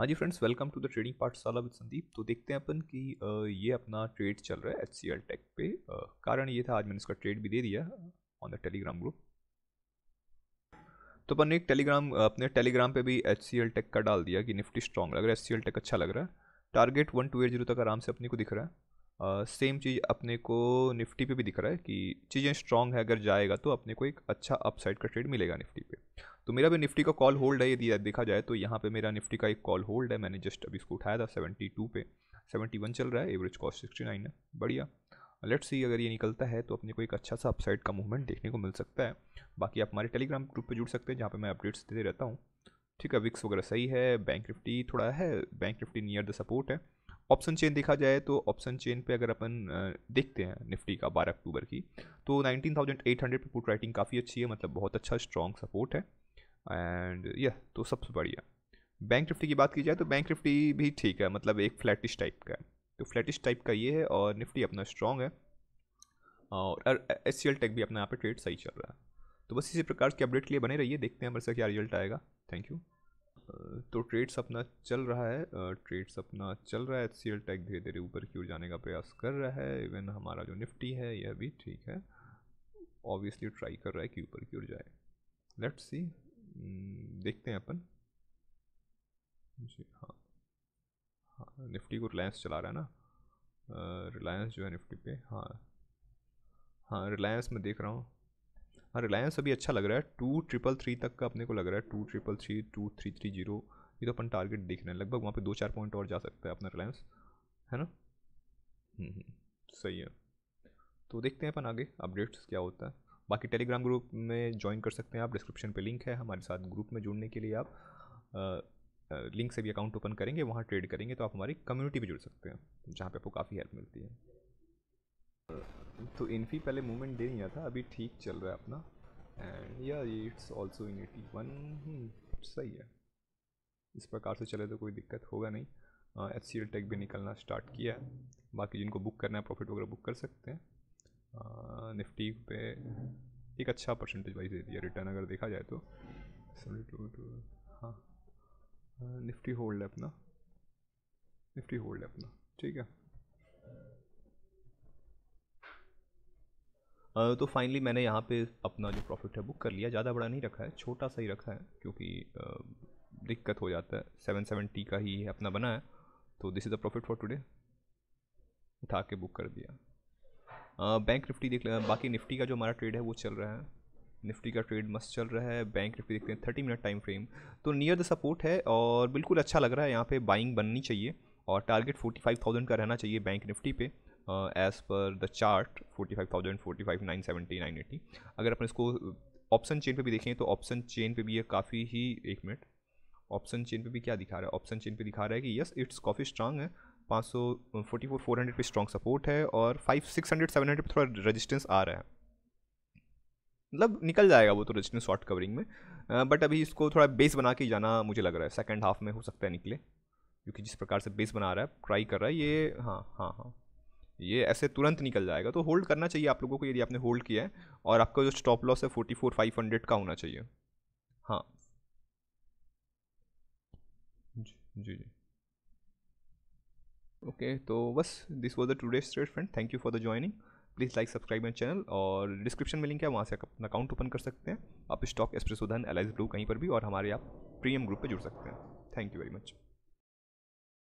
हाँ जी friends welcome to the trading Pathshala with Sandeep तो देखते हैं अपन कि ये अपना ट्रेड चल रहा है एच सी एल टेक पे कारण ये था आज मैंने इसका ट्रेड भी दे दिया ऑन द टेलीग्राम ग्रुप तो अपन ने एक टेलीग्राम अपने टेलीग्राम पे भी एच सी एल टेक का डाल दिया कि निफ्टी स्ट्रांग लग रहा है एच सी एल टेक अच्छा लग रहा है target one two eight zero तक आराम से अपने को दिख रहा है सेम चीज़ अपने को निफ्टी पे भी दिख रहा है कि चीज़ें स्ट्रांग है अगर जाएगा तो अपने को एक अच्छा अपसाइड का ट्रेड मिलेगा निफ्टी तो मेरा भी निफ्टी का कॉल होल्ड है यदि देखा जाए तो यहाँ पे मेरा निफ्टी का एक कॉल होल्ड है मैंने जस्ट अभी इसको उठाया था सेवेंटी टू पे सेवेंटी वन चल रहा है एवरेज कॉस्ट सिक्सटी नाइन है बढ़िया लेट्स सी अगर ये निकलता है तो अपने को एक अच्छा सा अपसाइड का मूवमेंट देखने को मिल सकता है बाकी आप हमारे टेलीग्राम ग्रुप पर जुड़ सकते हैं जहाँ पर मैं अपडेट्स देते रहता हूँ ठीक है विक्स वगैरह सही है बैंक निफ्टी थोड़ा है Bank Nifty near the support है ऑप्शन चेन देखा जाए तो ऑप्शन चेन पे अगर अपन देखते हैं निफ्टी का बारह अक्टूबर की तो 19,800 पे पुट राइटिंग काफ़ी अच्छी है मतलब बहुत अच्छा स्ट्रॉन्ग सपोर्ट है एंड यह तो सबसे बढ़िया बैंक निफ्टी की बात की जाए तो बैंक निफ्टी भी ठीक है मतलब एक फ्लैटिश टाइप का है तो फ्लैटिश टाइप का ये है और निफ्टी अपना स्ट्रॉन्ग है और एस सी एल टेक भी अपना यहाँ पे ट्रेड सही चल रहा है तो बस इसी प्रकार के अपडेट के लिए बने रहिए देखते हैं हमारे से क्या रिजल्ट आएगा थैंक यू तो ट्रेड्स अपना चल रहा है ट्रेड्स अपना चल रहा है एच सी एल टेक धीरे धीरे ऊपर की ओर जाने का प्रयास कर रहा है इवन हमारा जो निफ्टी है यह भी ठीक है ऑब्वियसली ट्राई कर रहा है कि ऊपर की ओर जाए लेट्स सी हम्म, देखते हैं अपन जी हाँ हाँ निफ्टी को रिलायंस चला रहा है ना रिलायंस जो है निफ्टी पे हाँ हाँ रिलायंस में देख रहा हूँ हाँ रिलायंस अभी अच्छा लग रहा है टू ट्रिपल थ्री तक का अपने को लग रहा है two triple three two three three zero ये तो अपन टारगेट देख रहे हैं लगभग वहाँ पे दो चार पॉइंट और जा सकता है अपना रिलायंस है ना हम्म, हम्म, सही है तो देखते हैं अपन आगे अपडेट्स क्या होता है बाकी टेलीग्राम ग्रुप में ज्वाइन कर सकते हैं आप डिस्क्रिप्शन पे लिंक है हमारे साथ ग्रुप में जुड़ने के लिए आप लिंक से भी अकाउंट ओपन करेंगे वहाँ ट्रेड करेंगे तो आप हमारी कम्युनिटी भी जुड़ सकते हैं जहाँ पे आपको काफ़ी हेल्प मिलती है तो इन्फी पहले मूवमेंट दे नहीं आता अभी ठीक चल रहा है अपना एंड या it's also in eighty one सही है इस प्रकार से चले तो कोई दिक्कत होगा नहीं एच सी टेक भी निकलना स्टार्ट किया है बाकी जिनको बुक करना है प्रॉफिट वगैरह बुक कर सकते हैं हाँ, निफ्टी पे एक अच्छा परसेंटेज वाइज दे दिया रिटर्न अगर देखा जाए तो सेवेंटी टू टू हाँ निफ्टी होल्ड है अपना निफ्टी होल्ड है अपना ठीक है तो फाइनली मैंने यहाँ पे अपना जो प्रॉफिट है बुक कर लिया ज़्यादा बड़ा नहीं रखा है छोटा सा ही रखा है क्योंकि दिक्कत हो जाता है सेवन सेवेंटी का ही अपना बना है तो this is the profit for today उठा के बुक कर दिया बैंक निफ्टी देख लें बाकी निफ्टी का जो हमारा ट्रेड है वो चल रहा है निफ्टी का ट्रेड मस्त चल रहा है बैंक निफ्टी देखते हैं थर्टी मिनट टाइम फ्रेम तो नियर द सपोर्ट है और बिल्कुल अच्छा लग रहा है यहाँ पे बाइंग बननी चाहिए और टारगेट फोर्टी फाइव थाउजेंड का रहना चाहिए बैंक निफ्टी पे as per the chart forty five thousand forty five nine seventy nine eighty अगर अपन इसको ऑप्शन चेन पे भी देखें तो ऑप्शन चेन पे भी ये काफ़ी ही एक मिनट ऑप्शन चेन पे भी क्या दिखा रहा है ऑप्शन चेन पे दिखा रहा है कि यस इट्स काफ़ी स्ट्रांग है पाँच सौ फोर्टी फोर फोर हंड्रेड पर स्ट्रॉन्ग सपोर्ट है और five six hundred seven hundred पर थोड़ा रजिस्टेंस आ रहा है मतलब निकल जाएगा वो तो रजिस्टेंस शॉर्ट कवरिंग में बट अभी इसको थोड़ा बेस बना के जाना मुझे लग रहा है सेकेंड हाफ में हो सकता है निकले क्योंकि जिस प्रकार से बेस बना रहा है ट्राई कर रहा है ये हाँ हाँ हाँ ये ऐसे तुरंत निकल जाएगा तो होल्ड करना चाहिए आप लोगों को यदि आपने होल्ड किया है और आपका जो स्टॉप लॉस है फोर्टी फोर फाइव हंड्रेड का होना चाहिए हाँ जी जी जी ओके तो बस this was the today straight friend thank you for the joining please like subscribe my channel और डिस्क्रिप्शन में लिंक है वहाँ से अपना अकाउंट ओपन कर सकते हैं आप स्टॉक एक्सप्रेस उधन एल ब्लू कहीं पर भी और हमारे आप प्रीमियम ग्रुप पर जुड़ सकते हैं थैंक यू वेरी मच